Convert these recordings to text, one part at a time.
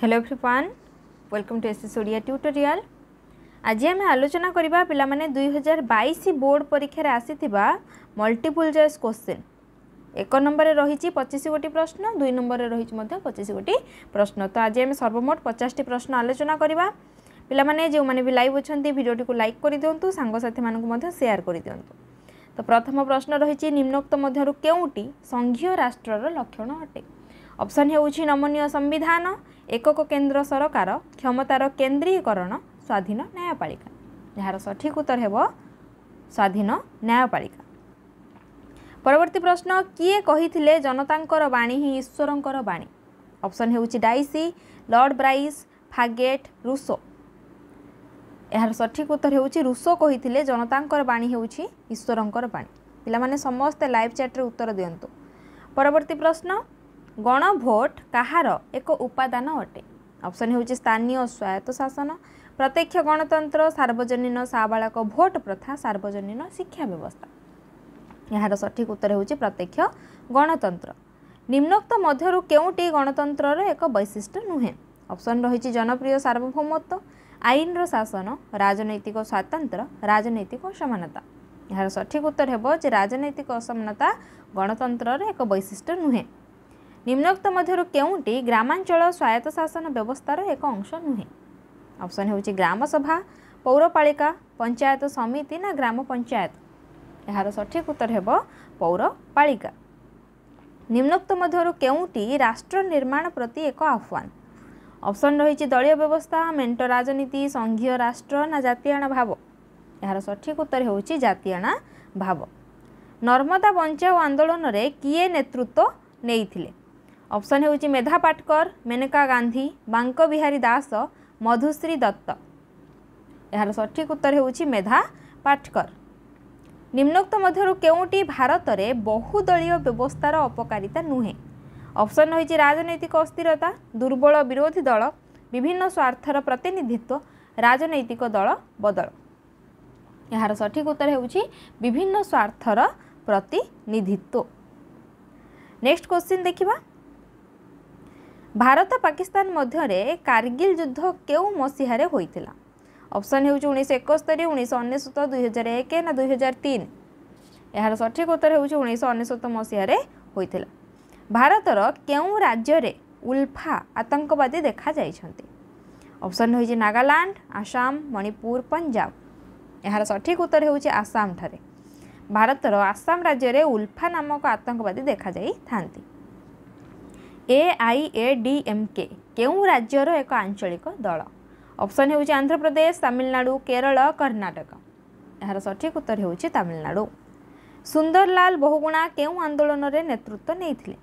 hello everyone welcome to SS Odia tutorial আজ আমি আলোচনা করা পিলামানে দুই হাজার বাইশ বোর্ড পরীক্ষার আসিথিবা মল্টিপুল চয়েস কোশ্চেন এক নম্বরে রয়েছে পঁচিশ গোটি প্রশ্ন দুই নম্বরে রয়েছে মধ্যে পঁচিশ গোটি প্রশ্ন তো আজ আমি সর্বমোট পচাশটি প্রশ্ন আলোচনা করা পিলামানে যে বি লাইভ অনেক ভিডিওটি লাইক করে দিও সাংসাথী মানুষ সেয়ার করে দিও তো প্রথম প্রশ্ন রয়েছে নিম্নোক্ত মধ্যে কেউটি সংঘীয় রাষ্ট্রর লক্ষণ অটে ଅପସନ୍ ହେଉଛି ନମନୀୟ ସମ୍ବିଧାନ ଏକକ କେନ୍ଦ୍ର ସରକାର କ୍ଷମତାର କେନ୍ଦ୍ରୀକରଣ ସ୍ୱାଧୀନ ନ୍ୟାୟପାଳିକା ଯାହାର ସଠିକ୍ ଉତ୍ତର ହେବ ସ୍ୱାଧୀନ ନ୍ୟାୟପାଳିକା ପରବର୍ତ୍ତୀ ପ୍ରଶ୍ନ କିଏ କହିଥିଲେ ଜନତାଙ୍କର ବାଣୀ ହିଁ ଈଶ୍ୱରଙ୍କର ବାଣୀ ଅପସନ୍ ହେଉଛି Dicey Lord Bryce Faguet Rousseau ଏହାର ସଠିକ୍ ଉତ୍ତର ହେଉଛି ରୁସୋ କହିଥିଲେ ଜନତାଙ୍କର ବାଣୀ ହେଉଛି ଈଶ୍ୱରଙ୍କର ବାଣୀ ପିଲାମାନେ ସମସ୍ତେ ଲାଇଭ୍ ଚାଟ୍ରେ ଉତ୍ତର ଦିଅନ୍ତୁ ପରବର୍ତ୍ତୀ ପ୍ରଶ୍ନ ଗଣଭୋଟ କାହାର ଏକ ଉପାଦାନ ଅଟେ ଅପସନ୍ ହେଉଛି ସ୍ଥାନୀୟ ସ୍ୱାୟତ୍ତ ଶାସନ ପ୍ରତ୍ୟକ୍ଷ ଗଣତନ୍ତ୍ର ସାର୍ବଜନୀନ ସାବାଳକ ଭୋଟ ପ୍ରଥା ସାର୍ବଜନୀନ ଶିକ୍ଷା ବ୍ୟବସ୍ଥା ଏହାର ସଠିକ୍ ଉତ୍ତର ହେଉଛି ପ୍ରତ୍ୟକ୍ଷ ଗଣତନ୍ତ୍ର ନିମ୍ନୋକ୍ତ ମଧ୍ୟରୁ କେଉଁଟି ଗଣତନ୍ତ୍ରର ଏକ ବୈଶିଷ୍ଟ୍ୟ ନୁହେଁ ଅପସନ୍ ରହିଛି ଜନପ୍ରିୟ ସାର୍ବଭୌମତ୍ୱ ଆଇନର ଶାସନ ରାଜନୈତିକ ସ୍ୱାତନ୍ତ୍ର ରାଜନୈତିକ ସମାନତା ଏହାର ସଠିକ୍ ଉତ୍ତର ହେବ ଯେ ରାଜନୈତିକ ଅସମାନତା ଗଣତନ୍ତ୍ରର ଏକ ବୈଶିଷ୍ଟ୍ୟ ନୁହେଁ ନିମ୍ନୋକ୍ତ ମଧ୍ୟରୁ କେଉଁଟି ଗ୍ରାମାଞ୍ଚଳ ସ୍ୱାୟତ୍ତ ଶାସନ ବ୍ୟବସ୍ଥାର ଏକ ଅଂଶ ନୁହେଁ ଅପସନ୍ ହେଉଛି ଗ୍ରାମସଭା ପୌରପାଳିକା ପଞ୍ଚାୟତ ସମିତି ନା ଗ୍ରାମ ପଞ୍ଚାୟତ ଏହାର ସଠିକ ଉତ୍ତର ହେବ ପୌରପାଳିକା ନିମ୍ନୋକ୍ତ ମଧ୍ୟରୁ କେଉଁଟି ରାଷ୍ଟ୍ର ନିର୍ମାଣ ପ୍ରତି ଏକ ଆହ୍ୱାନ ଅପସନ୍ ରହିଛି ଦଳୀୟ ବ୍ୟବସ୍ଥା ମେଣ୍ଟ ରାଜନୀତି ସଂଘୀୟ ରାଷ୍ଟ୍ର ନା ଜାତିଆଣ ଭାବ ଏହାର ସଠିକ ଉତ୍ତର ହେଉଛି ଜାତିଆଣା ଭାବ ନର୍ମଦା ବଞ୍ଚାଓ ଆନ୍ଦୋଳନରେ କିଏ ନେତୃତ୍ୱ ନେଇଥିଲେ ଅପସନ୍ ହେଉଛି ମେଧା ପାଟକର ମେନକା ଗାନ୍ଧୀ ବାଙ୍କ ବିହାରୀ ଦାସ ମଧୁଶ୍ରୀ ଦତ୍ତ ଏହାର ସଠିକ ଉତ୍ତର ହେଉଛି ମେଧା ପାଟକର ନିମ୍ନୋକ୍ତ ମଧ୍ୟରୁ କେଉଁଟି ଭାରତରେ ବହୁଦଳୀୟ ବ୍ୟବସ୍ଥାର ଅପକାରିତା ନୁହେଁ ଅପସନ୍ ହୋଇଛି ରାଜନୈତିକ ଅସ୍ଥିରତା ଦୁର୍ବଳ ବିରୋଧୀ ଦଳ ବିଭିନ୍ନ ସ୍ୱାର୍ଥର ପ୍ରତିନିଧିତ୍ୱ ରାଜନୈତିକ ଦଳ ବଦଳ ଏହାର ସଠିକ ଉତ୍ତର ହେଉଛି ବିଭିନ୍ନ ସ୍ୱାର୍ଥର ପ୍ରତିନିଧିତ୍ୱ ନେକ୍ସଟ କ୍ୱେଶ୍ଚିନ୍ ଦେଖିବା ভারত পাকিস্তান মধ্যে কার্গিল যুদ্ধ কেউ মসিহার হয়েছিল অপশন হচ্ছে উনিশ একস্তরি উনিশ অনেশত দুই হাজার এক না দুই হাজার তিন এর সঠিক উত্তর হচ্ছে উনিশ অনেশত মসিহার হয়েছিল ভারতর কেউ রাজ্যের উল্ফা আতঙ্কবাদী দেখা যাই অপশন হয়েছে নাগাল্যান্ড আসাম মণিপুর পঞ্জাব এর সঠিক উত্তর হচ্ছে আসাম ঠারে ভারতর আসাম রাজ্যের উল্ফা নামক আতঙ্কবাদী দেখা যাই থাকে ए आई ए डी एम के କେଉଁ ରାଜ୍ୟର ଏକ ଆଞ୍ଚଳିକ ଦଳ ଅପସନ୍ ହେଉଛି ଆନ୍ଧ୍ରପ୍ରଦେଶ ତାମିଲନାଡ଼ୁ କେରଳ କର୍ଣ୍ଣାଟକ ଏହାର ସଠିକ ଉତ୍ତର ହେଉଛି ତାମିଲନାଡ଼ୁ ସୁନ୍ଦରଲାଲ ବହୁଗୁଣା କେଉଁ ଆନ୍ଦୋଳନରେ ନେତୃତ୍ୱ ନେଇଥିଲେ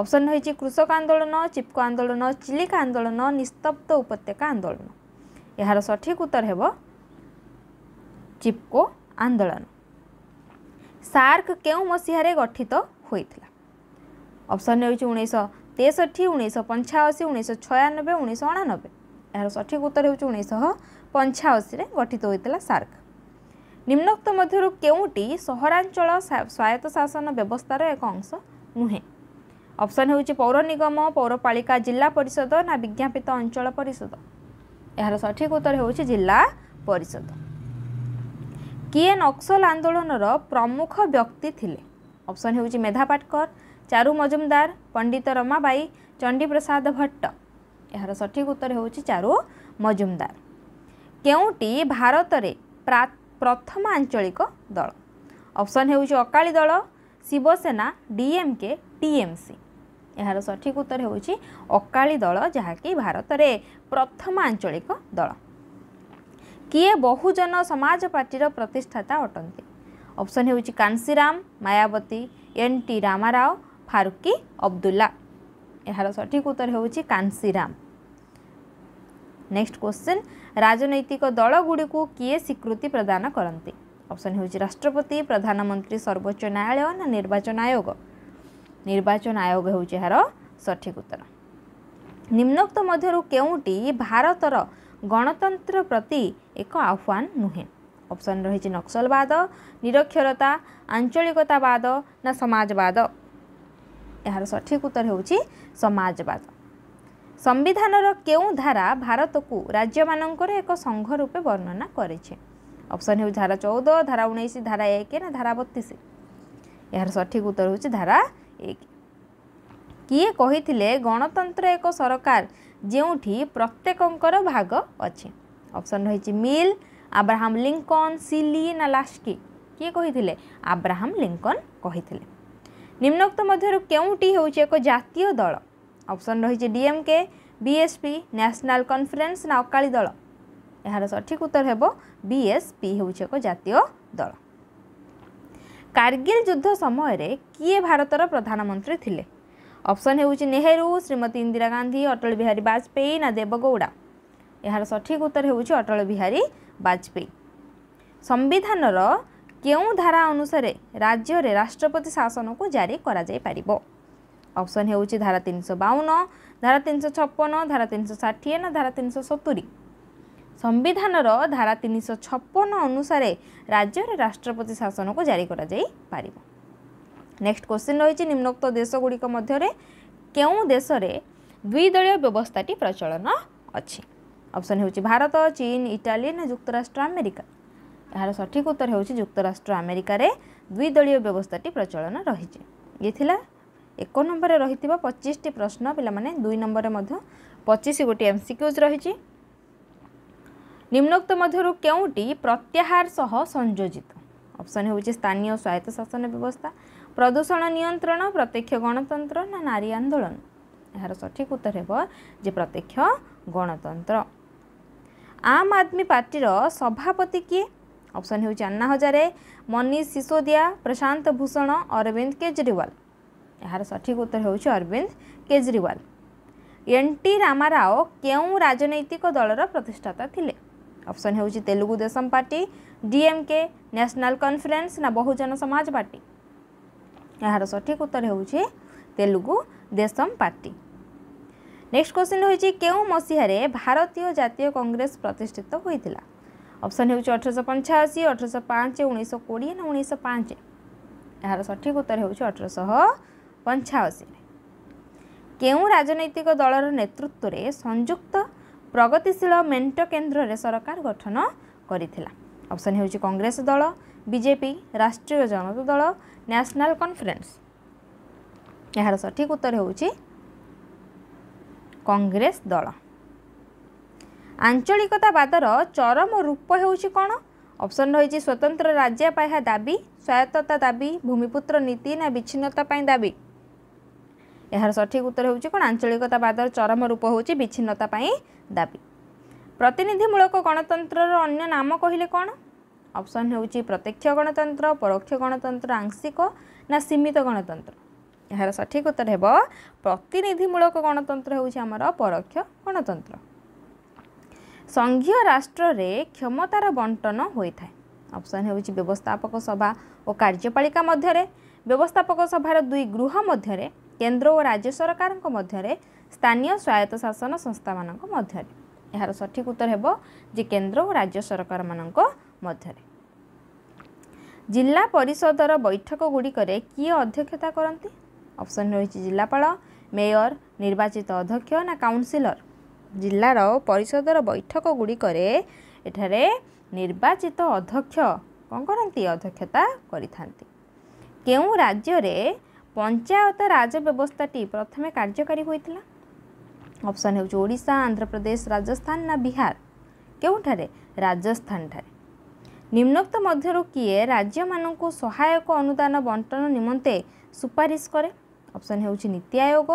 ଅପସନ୍ ହେଉଛି କୃଷକ ଆନ୍ଦୋଳନ ଚିପକୋ ଆନ୍ଦୋଳନ ଚିଲିକା ଆନ୍ଦୋଳନ ନିସ୍ତବ୍ଧ ଉପତ୍ୟକା ଆନ୍ଦୋଳନ ଏହାର ସଠିକ ଉତ୍ତର ହେବ ଚିପକୋ ଆନ୍ଦୋଳନ ସାର୍କ କେଉଁ ମସିହାରେ ଗଠିତ ହୋଇଥିଲା ଅପସନ୍ ହେଉଛି ଉଣେଇଶହ ତେଷଠି ଉଣେଇଶହ ପଞ୍ଚାଅଶୀ ଉଣେଇଶହ ଛୟାନବେ ଉଣେଇଶହ ଅଣାନବେ ଏହାର ସଠିକ ଉତ୍ତର ହେଉଛି ଉଣେଇଶହ ପଞ୍ଚାଅଶୀରେ ଗଠିତ ହୋଇଥିଲା ସାର୍କ ନିମ୍ନକ୍ତ ମଧ୍ୟରୁ କେଉଁଟି ସହରାଞ୍ଚଳ ସ୍ୱାୟତ୍ତ ଶାସନ ବ୍ୟବସ୍ଥାର ଏକ ଅଂଶ ନୁହେଁ ଅପସନ୍ ହେଉଛି ପୌର ନିଗମ ପୌରପାଳିକା ଜିଲ୍ଲା ପରିଷଦ ନା ବିଜ୍ଞାପିତ ଅଞ୍ଚଳ ପରିଷଦ ଏହାର ସଠିକ ଉତ୍ତର ହେଉଛି ଜିଲ୍ଲା ପରିଷଦ କିଏ ନକ୍ସଲ ଆନ୍ଦୋଳନର ପ୍ରମୁଖ ବ୍ୟକ୍ତି ଥିଲେ ଅପସନ୍ ହେଉଛି ମେଧା ପାଟକର ଚାରୁ ମଜୁମଦାର ପଣ୍ଡିତ ରମାବାଇ ଚଣ୍ଡିପ୍ରସାଦ ଭଟ୍ଟ ଏହାର ସଠିକ ଉତ୍ତର ହେଉଛି ଚାରୁ ମଜୁମଦାର କେଉଁଟି ଭାରତରେ ପ୍ରଥମ ଆଞ୍ଚଳିକ ଦଳ ଅପସନ୍ ହେଉଛି ଅକାଳୀ ଦଳ ଶିବସେନା ଡିଏମ୍କେ ଟିଏମ୍ସି ଏହାର ସଠିକ ଉତ୍ତର ହେଉଛି ଅକାଳୀ ଦଳ ଯାହାକି ଭାରତରେ ପ୍ରଥମ ଆଞ୍ଚଳିକ ଦଳ କିଏ ବହୁଜନ ସମାଜ ପାର୍ଟିର ପ୍ରତିଷ୍ଠାତା ଅଟନ୍ତି ଅପସନ୍ ହେଉଛି କାନ୍ସିରାମ ମାୟାବତୀ ଏନ୍ ଟି ରାମାରାଓ ଫାରୁକି ଅବଦୁଲ୍ଲା ଏହାର ସଠିକ ଉତ୍ତର ହେଉଛି କାନ୍ସିରାମ ନେକ୍ସଟ କ୍ୱେଶ୍ଚିନ୍ ରାଜନୈତିକ ଦଳଗୁଡ଼ିକୁ କିଏ ସ୍ୱୀକୃତି ପ୍ରଦାନ କରନ୍ତି ଅପସନ୍ ହେଉଛି ରାଷ୍ଟ୍ରପତି ପ୍ରଧାନମନ୍ତ୍ରୀ ସର୍ବୋଚ୍ଚ ନ୍ୟାୟାଳୟ ନା ନିର୍ବାଚନ ଆୟୋଗ ନିର୍ବାଚନ ଆୟୋଗ ହେଉଛି ଏହାର ସଠିକ ଉତ୍ତର ନିମ୍ନୋକ୍ତ ମଧ୍ୟରୁ କେଉଁଟି ଭାରତର ଗଣତନ୍ତ୍ର ପ୍ରତି ଏକ ଆହ୍ୱାନ ନୁହେଁ ଅପସନ୍ ରହିଛି ନକ୍ସଲବାଦ ନିରକ୍ଷରତା ଆଞ୍ଚଳିକତାବାଦ ନା ସମାଜବାଦ ଏହାର ସଠିକ୍ ଉତ୍ତର ହେଉଛି ସମାଜବାଦ ସମ୍ବିଧାନର କେଉଁ ଧାରା ଭାରତକୁ ରାଜ୍ୟମାନଙ୍କର ଏକ ସଂଘ ରୂପେ ବର୍ଣ୍ଣନା କରିଛି ଅପସନ୍ ହେଉଛି ଧାରା ଚଉଦ ଧାରା ଉଣେଇଶ ଧାରା ଏକ ନା ଧାରା ବତିଶ ଏହାର ସଠିକ୍ ଉତ୍ତର ହେଉଛି ଧାରା ଏକ କିଏ କହିଥିଲେ ଗଣତନ୍ତ୍ର ଏକ ସରକାର ଯେଉଁଠି ପ୍ରତ୍ୟେକଙ୍କର ଭାଗ ଅଛି ଅପସନ୍ ରହିଛି ମିଲ୍ ଆବ୍ରାହମ୍ ଲିଙ୍କନ୍ ସିଲି ନା ଲାସ୍କି କିଏ କହିଥିଲେ ଆବ୍ରାହମ୍ ଲିଙ୍କନ୍ କହିଥିଲେ ନିମ୍ନୋକ୍ତ ମଧ୍ୟରୁ କେଉଁଟି ହେଉଛି ଏକ ଜାତୀୟ ଦଳ ଅପସନ୍ ରହିଛି ଡିଏମ୍କେ ବିଏସ୍ପି ନ୍ୟାସନାଲ୍ କନ୍ଫରେନ୍ସ ନା ଅକାଳୀ ଦଳ ଏହାର ସଠିକ୍ ଉତ୍ତର ହେବ ବିଏସ୍ପି ହେଉଛି ଏକ ଜାତୀୟ ଦଳ କାର୍ଗିଲ୍ ଯୁଦ୍ଧ ସମୟରେ କିଏ ଭାରତର ପ୍ରଧାନମନ୍ତ୍ରୀ ଥିଲେ ଅପସନ୍ ହେଉଛି ନେହେରୁ ଶ୍ରୀମତୀ ଇନ୍ଦିରା ଗାନ୍ଧୀ ଅଟଳ ବିହାରୀ ବାଜପେୟୀ ନା ଦେବଗୌଡ଼ା ଏହାର ସଠିକ୍ ଉତ୍ତର ହେଉଛି ଅଟଳ ବିହାରୀ ବାଜପେୟୀ ସମ୍ବିଧାନର କେଉଁ ଧାରା ଅନୁସାରେ ରାଜ୍ୟରେ ରାଷ୍ଟ୍ରପତି ଶାସନକୁ ଜାରି କରାଯାଇପାରିବ ଅପସନ୍ ହେଉଛି ଧାରା ତିନିଶହ ବାଉନ ଧାରା ତିନିଶହ ଛପନ ଧାରା ତିନିଶହ ଷାଠିଏ ନା ଧାରା ତିନିଶହ ସତୁରୀ ସମ୍ବିଧାନର ଧାରା ତିନିଶହ ଛପନ ଅନୁସାରେ ରାଜ୍ୟରେ ରାଷ୍ଟ୍ରପତି ଶାସନକୁ ଜାରି କରାଯାଇପାରିବ ନେକ୍ସଟ କ୍ୱେଶ୍ଚିନ୍ ରହିଛି ନିମ୍ନୋକ୍ତ ଦେଶଗୁଡ଼ିକ ମଧ୍ୟରେ କେଉଁ ଦେଶରେ ଦ୍ୱିଦଳୀୟ ବ୍ୟବସ୍ଥାଟି ପ୍ରଚଳନ ଅଛି ଅପସନ୍ ହେଉଛି ଭାରତ ଚୀନ ଇଟାଲୀ ନା ଯୁକ୍ତରାଷ୍ଟ୍ର ଆମେରିକା ଏହାର ସଠିକ୍ ଉତ୍ତର ହେଉଛି ଯୁକ୍ତରାଷ୍ଟ୍ର ଆମେରିକାରେ ଦ୍ୱିଦଳୀୟ ବ୍ୟବସ୍ଥାଟି ପ୍ରଚଳନ ରହିଛି ଇଏ ଥିଲା ଏକ ନମ୍ବରରେ ରହିଥିବା ପଚିଶଟି ପ୍ରଶ୍ନ ପିଲାମାନେ ଦୁଇ ନମ୍ବରରେ ମଧ୍ୟ ପଚିଶ ଗୋଟି ଏମ୍ସିକ୍ୟୁଜ୍ ରହିଛି ନିମ୍ନୋକ୍ତ ମଧ୍ୟରୁ କେଉଁଟି ପ୍ରତ୍ୟାହାର ସହ ସଂଯୋଜିତ ଅପସନ୍ ହେଉଛି ସ୍ଥାନୀୟ ସ୍ୱାୟତ୍ତ ଶାସନ ବ୍ୟବସ୍ଥା ପ୍ରଦୂଷଣ ନିୟନ୍ତ୍ରଣ ପ୍ରତ୍ୟକ୍ଷ ଗଣତନ୍ତ୍ର ନା ନାରୀ ଆନ୍ଦୋଳନ ଏହାର ସଠିକ୍ ଉତ୍ତର ହେବ ଯେ ପ୍ରତ୍ୟକ୍ଷ ଗଣତନ୍ତ୍ର ଆମ୍ ଆଦମୀ ପାର୍ଟିର ସଭାପତି କିଏ ऑप्शन हूँ अन्ना हजारे मनीष सिसोदिया प्रशांत भूषण अरविंद केजरीवाल यार सठिक उत्तर हूँ अरविंद केजरीवाल एन टी रामाराव के राजनैतिक दल प्रतिष्ठाता थे हो Telugu Desam Party DMK National Conference ना बहुजन समाज पार्टी यार सठिक उत्तर हो Telugu Desam Party next question होसीह भारतीय जितियों कांग्रेस प्रतिष्ठित होता ଅପସନ୍ ହେଉଛି ଅଠରଶହ ପଞ୍ଚାଅଶୀ ଅଠରଶହ ପାଞ୍ଚ ଉଣେଇଶହ କୋଡ଼ିଏ ନା ଉଣେଇଶହ ପାଞ୍ଚ ଏହାର ସଠିକ ଉତ୍ତର ହେଉଛି ଅଠରଶହ ପଞ୍ଚାଅଶୀ କେଉଁ ରାଜନୈତିକ ଦଳର ନେତୃତ୍ୱରେ ସଂଯୁକ୍ତ ପ୍ରଗତିଶୀଳ ମେଣ୍ଟ କେନ୍ଦ୍ରରେ ସରକାର ଗଠନ କରିଥିଲା ଅପସନ୍ ହେଉଛି କଂଗ୍ରେସ ଦଳ ବିଜେପି ରାଷ୍ଟ୍ରୀୟ ଜନତା ଦଳ ନ୍ୟାସନାଲ୍ କନ୍ଫରେନ୍ସ ଏହାର ସଠିକ ଉତ୍ତର ହେଉଛି କଂଗ୍ରେସ ଦଳ ଆଞ୍ଚଳିକତାବାଦର ଚରମ ରୂପ ହେଉଛି କ'ଣ ଅପସନ୍ ରହିଛି ସ୍ୱତନ୍ତ୍ର ରାଜ୍ୟ ପାଇଁ ଏହା ଦାବି ସ୍ୱାୟତ୍ତତା ଦାବି ଭୂମିପୁତ୍ର ନୀତି ନା ବିଚ୍ଛିନ୍ନତା ପାଇଁ ଦାବି ଏହାର ସଠିକ୍ ଉତ୍ତର ହେଉଛି କ'ଣ ଆଞ୍ଚଳିକତାବାଦର ଚରମ ରୂପ ହେଉଛି ବିଚ୍ଛିନ୍ନତା ପାଇଁ ଦାବି ପ୍ରତିନିଧିମୂଳକ ଗଣତନ୍ତ୍ରର ଅନ୍ୟ ନାମ କହିଲେ କ'ଣ ଅପସନ୍ ହେଉଛି ପ୍ରତ୍ୟକ୍ଷ ଗଣତନ୍ତ୍ର ପରୋକ୍ଷ ଗଣତନ୍ତ୍ର ଆଂଶିକ ନା ସୀମିତ ଗଣତନ୍ତ୍ର ଏହାର ସଠିକ୍ ଉତ୍ତର ହେବ ପ୍ରତିନିଧିମୂଳକ ଗଣତନ୍ତ୍ର ହେଉଛି ଆମର ପରୋକ୍ଷ ଗଣତନ୍ତ୍ର ସଂଘୀୟ ରାଷ୍ଟ୍ରରେ କ୍ଷମତାର ବଣ୍ଟନ ହୋଇଥାଏ ଅପସନ୍ ହେଉଛି ବ୍ୟବସ୍ଥାପକ ସଭା ଓ କାର୍ଯ୍ୟପାଳିକା ମଧ୍ୟରେ ବ୍ୟବସ୍ଥାପକ ସଭାର ଦୁଇ ଗୃହ ମଧ୍ୟରେ କେନ୍ଦ୍ର ଓ ରାଜ୍ୟ ସରକାରଙ୍କ ମଧ୍ୟରେ ସ୍ଥାନୀୟ ସ୍ୱାୟତ୍ତ ଶାସନ ସଂସ୍ଥାମାନଙ୍କ ମଧ୍ୟରେ ଏହାର ସଠିକ ଉତ୍ତର ହେବ ଯେ କେନ୍ଦ୍ର ଓ ରାଜ୍ୟ ସରକାରମାନଙ୍କ ମଧ୍ୟରେ ଜିଲ୍ଲା ପରିଷଦର ବୈଠକ ଗୁଡ଼ିକରେ କିଏ ଅଧ୍ୟକ୍ଷତା କରନ୍ତି ଅପସନ୍ ରହିଛି ଜିଲ୍ଲାପାଳ ମେୟର ନିର୍ବାଚିତ ଅଧ୍ୟକ୍ଷ ନା କାଉନସିଲର ଜିଲ୍ଲାର ପରିଷଦର ବୈଠକଗୁଡ଼ିକରେ ଏଠାରେ ନିର୍ବାଚିତ ଅଧ୍ୟକ୍ଷ କ'ଣ କରନ୍ତି ଅଧ୍ୟକ୍ଷତା କରିଥାନ୍ତି କେଉଁ ରାଜ୍ୟରେ ପଞ୍ଚାୟତ ରାଜ ବ୍ୟବସ୍ଥାଟି ପ୍ରଥମେ କାର୍ଯ୍ୟକାରୀ ହୋଇଥିଲା ଅପସନ୍ ହେଉଛି ଓଡ଼ିଶା ଆନ୍ଧ୍ରପ୍ରଦେଶ ରାଜସ୍ଥାନ ନା ବିହାର କେଉଁଠାରେ ରାଜସ୍ଥାନଠାରେ ନିମ୍ନୋକ୍ତ ମଧ୍ୟରୁ କିଏ ରାଜ୍ୟମାନଙ୍କୁ ସହାୟକ ଅନୁଦାନ ବଣ୍ଟନ ନିମନ୍ତେ ସୁପାରିଶ କରେ ଅପସନ୍ ହେଉଛି ନୀତି ଆୟୋଗ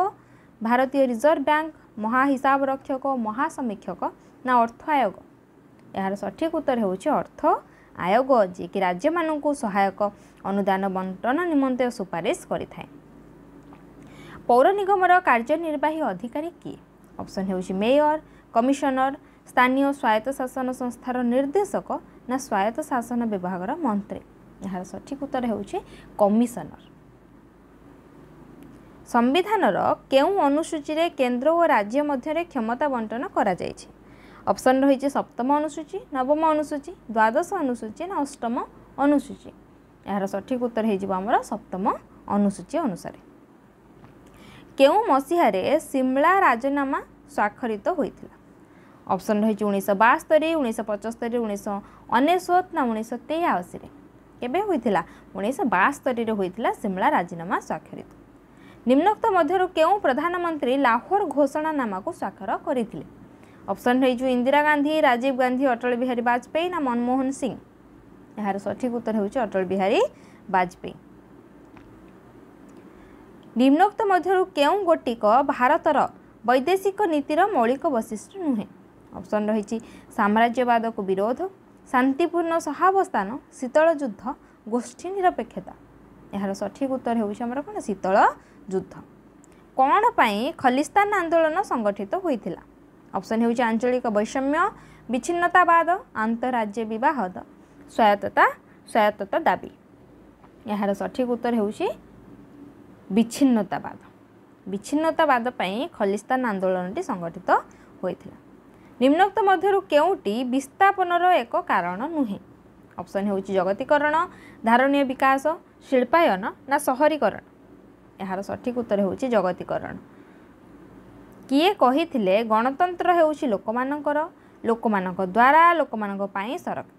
ଭାରତୀୟ ରିଜର୍ଭ ବ୍ୟାଙ୍କ ମହାହିସାବ ରକ୍ଷକ ମହାସମୀକ୍ଷକ ନା ଅର୍ଥ ଆୟୋଗ ଏହାର ସଠିକ ଉତ୍ତର ହେଉଛି ଅର୍ଥ ଆୟୋଗ ଯିଏକି ରାଜ୍ୟମାନଙ୍କୁ ସହାୟକ ଅନୁଦାନ ବଣ୍ଟନ ନିମନ୍ତେ ସୁପାରିଶ କରିଥାଏ ପୌର ନିଗମର କାର୍ଯ୍ୟନିର୍ବାହୀ ଅଧିକାରୀ କିଏ ଅପସନ୍ ହେଉଛି ମେୟର କମିଶନର ସ୍ଥାନୀୟ ସ୍ୱାୟତ୍ତ ଶାସନ ସଂସ୍ଥାର ନିର୍ଦ୍ଦେଶକ ନା ସ୍ୱାୟତ୍ତ ଶାସନ ବିଭାଗର ମନ୍ତ୍ରୀ ଏହାର ସଠିକ ଉତ୍ତର ହେଉଛି କମିଶନର ସମ୍ବିଧାନର କେଉଁ ଅନୁସୂଚୀରେ କେନ୍ଦ୍ର ଓ ରାଜ୍ୟ ମଧ୍ୟରେ କ୍ଷମତା ବଣ୍ଟନ କରାଯାଇଛି ଅପସନ୍ ରହିଛି ସପ୍ତମ ଅନୁସୂଚୀ ନବମ ଅନୁସୂଚୀ ଦ୍ୱାଦଶ ଅନୁସୂଚୀ ନା ଅଷ୍ଟମ ଅନୁସୂଚୀ ଏହାର ସଠିକ ଉତ୍ତର ହୋଇଯିବ ଆମର ସପ୍ତମ ଅନୁସୂଚୀ ଅନୁସାରେ କେଉଁ ମସିହାରେ ସିମଳା ରାଜନାମା ସ୍ୱାକ୍ଷରିତ ହୋଇଥିଲା ଅପସନ୍ ରହିଛି ଉଣେଇଶହ ବାସ୍ତରି ଉଣେଇଶହ ପଞ୍ଚସ୍ତରୀ ଉଣେଇଶହ ଅନେଶତ ନା ଉଣେଇଶହ ତେୟାଅଶୀରେ କେବେ ହୋଇଥିଲା ଉଣେଇଶହ ବାସ୍ତରିରେ ହୋଇଥିଲା ସିମଳା ରାଜିନାମା ସ୍ୱାକ୍ଷରିତ ନିମ୍ନକ୍ତ ମଧ୍ୟରୁ କେଉଁ ପ୍ରଧାନମନ୍ତ୍ରୀ ଲାହୋର ଘୋଷଣାନାମାକୁ ସ୍ୱାକ୍ଷର କରିଥିଲେ ଅପସନ୍ ହେଉଛୁ ଇନ୍ଦିରା ଗାନ୍ଧୀ ରାଜୀବ ଗାନ୍ଧୀ ଅଟଳ ବିହାରୀ ବାଜପେୟୀ ନା ମନମୋହନ ସିଂ ଏହାର ସଠିକ ଉତ୍ତର ହେଉଛି ଅଟଳ ବିହାରୀ ବାଜପେୟୀ ନିମ୍ନକ୍ତ ମଧ୍ୟରୁ କେଉଁ ଗୋଟିକ ଭାରତର ବୈଦେଶିକ ନୀତିର ମୌଳିକ ବୈଶିଷ୍ଟ୍ୟ ନୁହେଁ ଅପସନ୍ ରହିଛି ସାମ୍ରାଜ୍ୟବାଦକୁ ବିରୋଧ ଶାନ୍ତିପୂର୍ଣ୍ଣ ସହାବସ୍ଥାନ ଶୀତଳ ଯୁଦ୍ଧ ଗୋଷ୍ଠୀ ନିରପେକ୍ଷତା ଏହାର ସଠିକ ଉତ୍ତର ହେଉଛି ଆମର କ'ଣ ଶୀତଳ ଯୁଦ୍ଧ କ'ଣ ପାଇଁ ଖଲିସ୍ତାନ ଆନ୍ଦୋଳନ ସଂଗଠିତ ହୋଇଥିଲା ଅପସନ୍ ହେଉଛି ଆଞ୍ଚଳିକ ବୈଷମ୍ୟ ବିଚ୍ଛିନ୍ନତାବାଦ ଆନ୍ତଃରାଜ୍ୟ ବିବାହଦ ସ୍ୱାୟତ୍ତତା ସ୍ୱାୟତ୍ତତା ଦାବି ଏହାର ସଠିକ ଉତ୍ତର ହେଉଛି ବିଚ୍ଛିନ୍ନତାବାଦ ବିଚ୍ଛିନ୍ନତାବାଦ ପାଇଁ ଖଲିସ୍ତାନ ଆନ୍ଦୋଳନଟି ସଂଗଠିତ ହୋଇଥିଲା ନିମ୍ନକ୍ତ ମଧ୍ୟରୁ କେଉଁଟି ବିସ୍ଥାପନର ଏକ କାରଣ ନୁହେଁ ଅପସନ୍ ହେଉଛି ଜଗତୀକରଣ ଧାରଣୀୟ ବିକାଶ ଶିଳ୍ପାୟନ ନା ସହରୀକରଣ ଏହାର ସଠିକ୍ ଉତ୍ତର ହେଉଛି ଜଗତୀକରଣ କିଏ କହିଥିଲେ ଗଣତନ୍ତ୍ର ହେଉଛି ଲୋକମାନଙ୍କର ଲୋକମାନଙ୍କ ଦ୍ୱାରା ଲୋକମାନଙ୍କ ପାଇଁ ସରକାର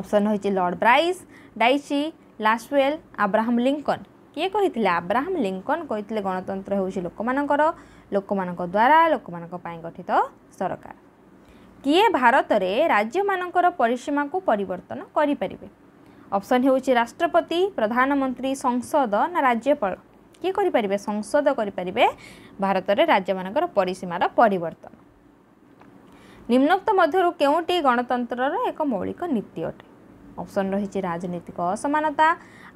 ଅପସନ୍ ହେଉଛି Lord Bryce Dicey Lasswell Abraham Lincoln କିଏ କହିଥିଲେ ଆବ୍ରାହମ୍ ଲିଙ୍କନ୍ କହିଥିଲେ ଗଣତନ୍ତ୍ର ହେଉଛି ଲୋକମାନଙ୍କର ଲୋକମାନଙ୍କ ଦ୍ୱାରା ଲୋକମାନଙ୍କ ପାଇଁ ଗଠିତ ସରକାର କିଏ ଭାରତରେ ରାଜ୍ୟମାନଙ୍କର ପରିସୀମାକୁ ପରିବର୍ତ୍ତନ କରିପାରିବେ ଅପସନ୍ ହେଉଛି ରାଷ୍ଟ୍ରପତି ପ୍ରଧାନମନ୍ତ୍ରୀ ସଂସଦ ନା ରାଜ୍ୟପାଳ କିଏ କରିପାରିବେ ସଂସଦ କରିପାରିବେ ଭାରତରେ ରାଜ୍ୟମାନଙ୍କର ପରିସୀମାର ପରିବର୍ତ୍ତନ ନିମ୍ନୋକ୍ତ ମଧ୍ୟରୁ କେଉଁଟି ଗଣତନ୍ତ୍ରର ଏକ ମୌଳିକ ନୀତି ଅଟେ ଅପସନ୍ ରହିଛି ରାଜନୈତିକ ଅସମାନତା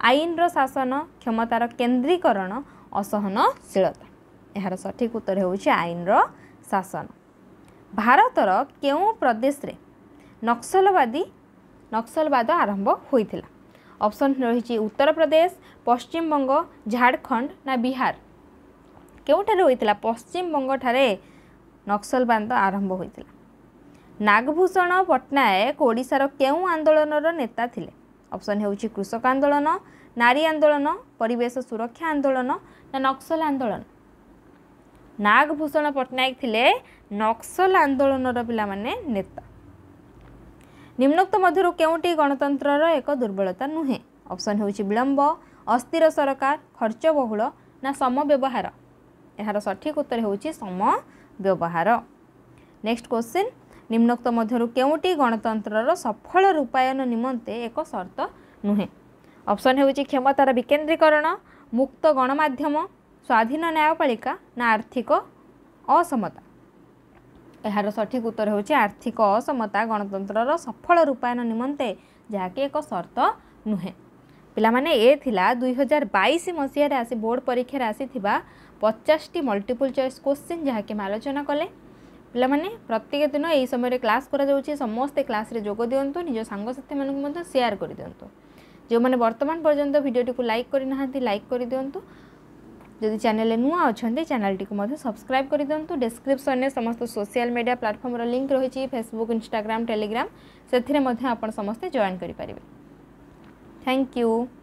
ଆଇନର ଶାସନ କ୍ଷମତାର କେନ୍ଦ୍ରୀକରଣ ଅସହନଶୀଳତା ଏହାର ସଠିକ ଉତ୍ତର ହେଉଛି ଆଇନର ଶାସନ ଭାରତର କେଉଁ ପ୍ରଦେଶରେ ନକ୍ସଲବାଦୀ ନକ୍ସଲବାଦ ଆରମ୍ଭ ହୋଇଥିଲା ଅପସନ୍ ରହିଛି ଉତ୍ତରପ୍ରଦେଶ ପଶ୍ଚିମବଙ୍ଗ ଝାଡ଼ଖଣ୍ଡ ନା ବିହାର କେଉଁଠାରେ ହୋଇଥିଲା ପଶ୍ଚିମବଙ୍ଗଠାରେ ନକ୍ସଲବାଦ ଆରମ୍ଭ ହୋଇଥିଲା ନାଗଭୂଷଣ ପଟ୍ଟନାୟକ ଓଡ଼ିଶାର କେଉଁ ଆନ୍ଦୋଳନର ନେତା ଥିଲେ ଅପସନ୍ ହେଉଛି କୃଷକ ଆନ୍ଦୋଳନ ନାରୀ ଆନ୍ଦୋଳନ ପରିବେଶ ସୁରକ୍ଷା ଆନ୍ଦୋଳନ ନା ନକ୍ସଲ ଆନ୍ଦୋଳନ ନାଗଭୂଷଣ ପଟ୍ଟନାୟକ ଥିଲେ ନକ୍ସଲ ଆନ୍ଦୋଳନର ପିଲାମାନେ ନେତା ନିମ୍ନୋକ୍ତ ମଧ୍ୟରୁ କେଉଁଟି ଗଣତନ୍ତ୍ରର ଏକ ଦୁର୍ବଳତା ନୁହେଁ ଅପସନ୍ ହେଉଛି ବିଳମ୍ବ ଅସ୍ଥିର ସରକାର ଖର୍ଚ୍ଚ ବହୁଳ ନା ସମବ୍ୟବହାର ଏହାର ସଠିକ ଉତ୍ତର ହେଉଛି ସମ ବ୍ୟବହାର ନେକ୍ସଟ କ୍ୱେଶ୍ଚିନ୍ ନିମ୍ନୋକ୍ତ ମଧ୍ୟରୁ କେଉଁଟି ଗଣତନ୍ତ୍ରର ସଫଳ ରୂପାୟନ ନିମନ୍ତେ ଏକ ସର୍ତ୍ତ ନୁହେଁ ଅପସନ୍ ହେଉଛି କ୍ଷମତାର ବିକେନ୍ଦ୍ରୀକରଣ ମୁକ୍ତ ଗଣମାଧ୍ୟମ ସ୍ୱାଧୀନ ନ୍ୟାୟପାଳିକା ନା ଆର୍ଥିକ ଅସମତା ଏହାର ସଠିକ୍ ଉତ୍ତର ହେଉଛି ଆର୍ଥିକ ଅସମତା ଗଣତନ୍ତ୍ରର ସଫଳ ରୂପାୟନ ନିମନ୍ତେ ଯାହାକି ଏକ ସର୍ତ୍ତ ନୁହେଁ ପିଲାମାନେ ଏ ଥିଲା ଦୁଇହଜାର ବାଇଶ ମସିହାରେ ଆସି ବୋର୍ଡ଼ ପରୀକ୍ଷାରେ ଆସିଥିବା ପଚାଶଟି ମଲ୍ଟିପୁଲ୍ ଚଏସ୍ କୋଶ୍ଚିନ୍ ଯାହାକି ଆମେ ଆଲୋଚନା କଲେ ପିଲାମାନେ ପ୍ରତ୍ୟେକ ଦିନ ଏହି ସମୟରେ କ୍ଲାସ୍ କରାଯାଉଛି ସମସ୍ତେ କ୍ଲାସ୍ରେ ଯୋଗ ଦିଅନ୍ତୁ ନିଜ ସାଙ୍ଗସାଥିମାନଙ୍କୁ ମଧ୍ୟ ସେୟାର କରିଦିଅନ୍ତୁ ଯେଉଁମାନେ ବର୍ତ୍ତମାନ ପର୍ଯ୍ୟନ୍ତ ଭିଡ଼ିଓଟିକୁ ଲାଇକ୍ କରିନାହାନ୍ତି ଲାଇକ୍ କରିଦିଅନ୍ତୁ যদি চ্যানেল নূয়া অনেক চ্যানেলটি সবসক্রাইব করে দিও ডেসক্রিপশন সমস্ত সোশিয়াল মিডিয়া প্লাটফর্মর লিঙ্ক রয়েছে ফেসবুক ইনস্টাগ্রাম টেলিগ্রাম সে আপনার সমস্তে জয়েন করে পারে থ্যাংক ইউ